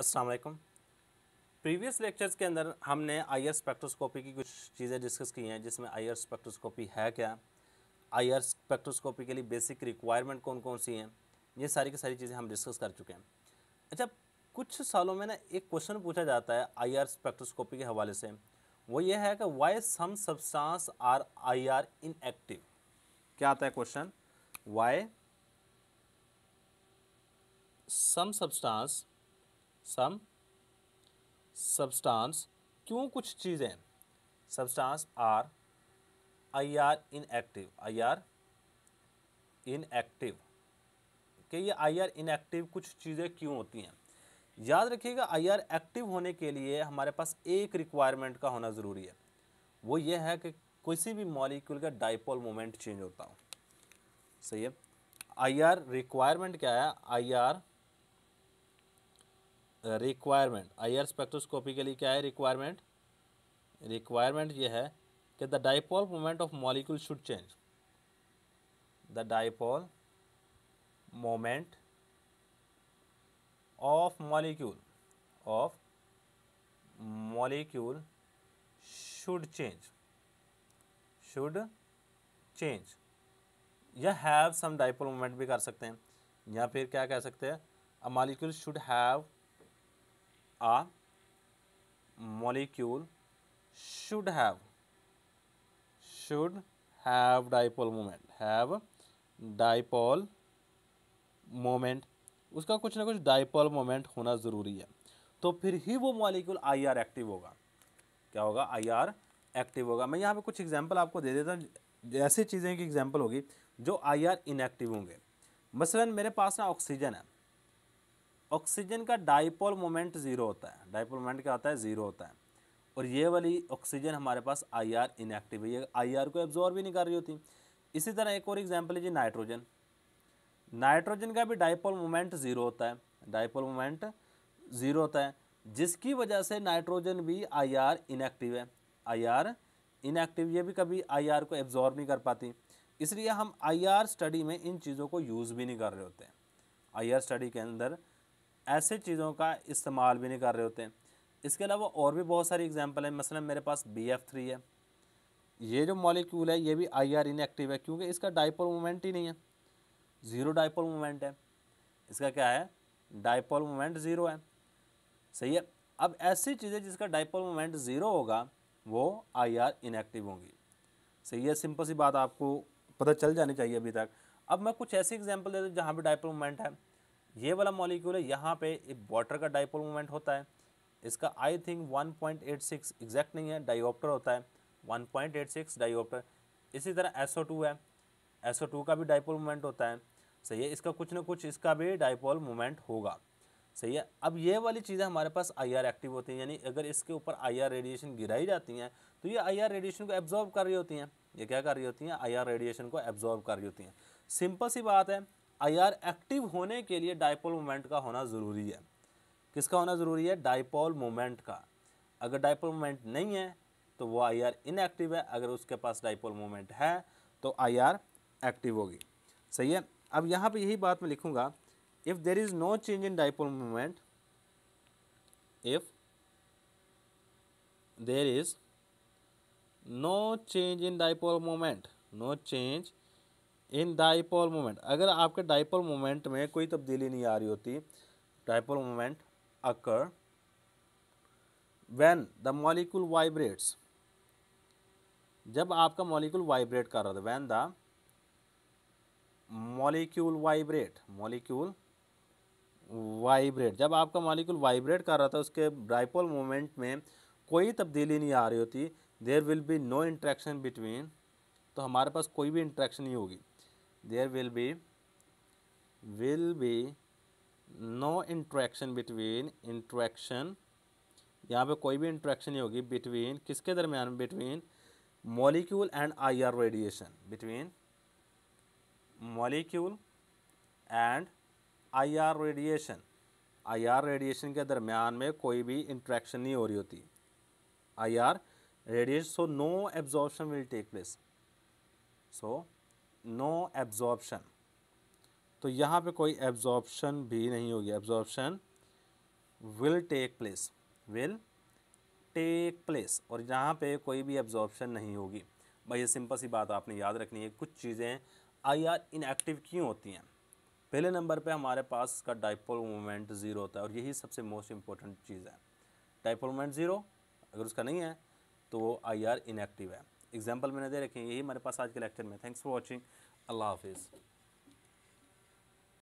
असलकम previous lectures के अंदर हमने आर स्पेक्ट्रोस्कोपी की कुछ चीज़ें डिस्कस की हैं जिसमें आर स्पेक्ट्रोस्कोपी है क्या आर स्पेक्ट्रोस्कोपी के लिए बेसिक रिक्वायरमेंट कौन कौन सी हैं ये सारी की सारी चीज़ें हम डिस्कस कर चुके हैं अच्छा कुछ सालों में ना एक क्वेश्चन पूछा जाता है आर स्पेक्ट्रोस्कोपी के हवाले से वो ये है कि why some substance are I R inactive क्या आता है question why some substance some substance क्यों कुछ चीज़ें substance are I R inactive I R inactive कि ये आई आर इनएक्टिव कुछ चीज़ें क्यों होती हैं याद रखिएगा आई आर एक्टिव होने के लिए हमारे पास एक रिक्वायरमेंट का होना ज़रूरी है वो ये है कि किसी भी मॉलिक्यूल का डाइपोल मोमेंट चेंज होता हो सही है आई आर रिक्वायरमेंट क्या है I R requirement I R spectroscopy के लिए क्या है रिक्वायरमेंट रिक्वायरमेंट ये है कि the dipole moment of molecule should change the dipole moment of molecule of molecule should change should change या हैव सम डाइपोल मोमेंट भी कर सकते हैं या फिर क्या कह सकते हैं a molecule should have a molecule should have should have dipole moment have dipole moment उसका कुछ ना कुछ डाइपोल मोमेंट होना ज़रूरी है तो फिर ही वो मॉलिक्यूल आई आर एक्टिव होगा क्या होगा आई आर एक्टिव होगा मैं यहाँ पे कुछ एग्जांपल आपको दे देता हूँ ऐसी चीज़ें की एग्जांपल होगी जो आई आर इनएक्टिव होंगे मसलन मेरे पास ना ऑक्सीजन है ऑक्सीजन का डाइपोल मोमेंट ज़ीरो होता है डाइपोल मोमेंट क्या होता है ज़ीरो होता है और ये वाली ऑक्सीजन हमारे पास आई आर इनएक्टिव है ये आई आर को एब्जॉर्व भी नहीं कर रही होती इसी तरह एक और एग्जाम्पल है जी नाइट्रोजन नाइट्रोजन का भी डाइपोल मोमेंट ज़ीरो होता है डाइपोल मोमेंट ज़ीरो होता है जिसकी वजह से नाइट्रोजन भी आई आर इनएक्टिव है आई आर इनएक्टिव ये भी कभी आई आर को एब्जॉर्व नहीं कर पाती इसलिए हम आई आर स्टडी में इन चीज़ों को यूज़ भी नहीं कर रहे होते आई आर स्टडी के अंदर ऐसे चीज़ों का इस्तेमाल भी नहीं कर रहे होते हैं इसके अलावा और भी बहुत सारी एग्जाम्पल हैं मसलन मेरे पास बी एफ थ्री है ये जो मॉलिक्यूल है ये भी आई आर इनएक्टिव है क्योंकि इसका डाइपोल मोमेंट ही नहीं है ज़ीरो डाइपोल मोमेंट है इसका क्या है डाइपोल मोमेंट ज़ीरो है सही है अब ऐसी चीज़ें जिसका डाइपोल मोमेंट ज़ीरो होगा वो आई आर इनएक्टिव होंगी सही है सिंपल सी बात आपको पता चल जानी चाहिए अभी तक अब मैं कुछ ऐसी एग्जाम्पल दे दूँ जहाँ पर डाइपोल मोमेंट है ये वाला मॉलिक्यूल है यहाँ पे वाटर का डाइपोल मोमेंट होता है इसका आई थिंक 1.86 एग्जैक्ट नहीं है डाइऑप्टर होता है 1.86 डाइऑप्टर इसी तरह SO2 है SO2 का भी डाइपोल मोमेंट होता है सही है इसका कुछ ना कुछ इसका भी डाइपोल मोमेंट होगा सही है अब ये वाली चीज़ें हमारे पास आर एक्टिव होती हैं यानी अगर इसके ऊपर आर रेडिएशन गिराई जाती हैं तो ये आर रेडिएशन को एब्जॉर्ब कर रही होती हैं ये क्या कर रही होती हैं आर रेडिएशन को एब्जॉर्ब कर रही होती हैं सिंपल सी बात है आईआर एक्टिव होने के लिए डाइपोल मोमेंट का होना ज़रूरी है किसका होना ज़रूरी है डाइपोल मोमेंट का अगर डाइपोल मोमेंट नहीं है तो वो आईआर इनएक्टिव है अगर उसके पास डाइपोल मोमेंट है तो आईआर एक्टिव होगी सही है अब यहाँ पे यही बात मैं लिखूँगा if there is no change in dipole moment if there is no change in dipole moment no change in dipole moment अगर आपके डाइपोल मोमेंट में कोई तब्दीली नहीं आ रही होती dipole moment occur when the molecule vibrates जब आपका मॉलिक्यूल वाइब्रेट कर रहा था when the molecule vibrate molecule vibrate जब आपका मॉलिक्यूल वाइब्रेट कर रहा था उसके डाइपोल मोमेंट में कोई तब्दीली नहीं आ रही होती there will be no interaction between तो हमारे पास कोई भी इंट्रैक्शन नहीं होगी there will be will be no interaction between interaction यहाँ पे कोई भी इंट्रैक्शन नहीं होगी बिटवीन किसके दरमियान between molecule and IR radiation between molecule and IR radiation IR radiation के दरमियान में कोई भी इंट्रैक्शन नहीं हो रही होती IR radiation so no absorption will take place so no absorption तो यहाँ पे कोई एब्जॉर्बशन भी नहीं होगी absorption will take place will take place और यहाँ पे कोई भी एब्जॉर्बशन नहीं होगी भाई ये सिंपल सी बात आपने याद रखनी है कुछ चीज़ें आई आर इनएक्टिव क्यों होती हैं पहले नंबर पे हमारे पास का डाइपोल मोमेंट ज़ीरो होता है और यही सबसे मोस्ट इम्पोर्टेंट चीज़ है डाइपोल मोमेंट ज़ीरो अगर उसका नहीं है तो वो आई आर इनएक्टिव है एग्जाम्पल मैंने दे रखे हैं यही हमारे पास आज के लेक्चर में थैंक्स फॉर वॉचिंग अल्लाह हाफिज़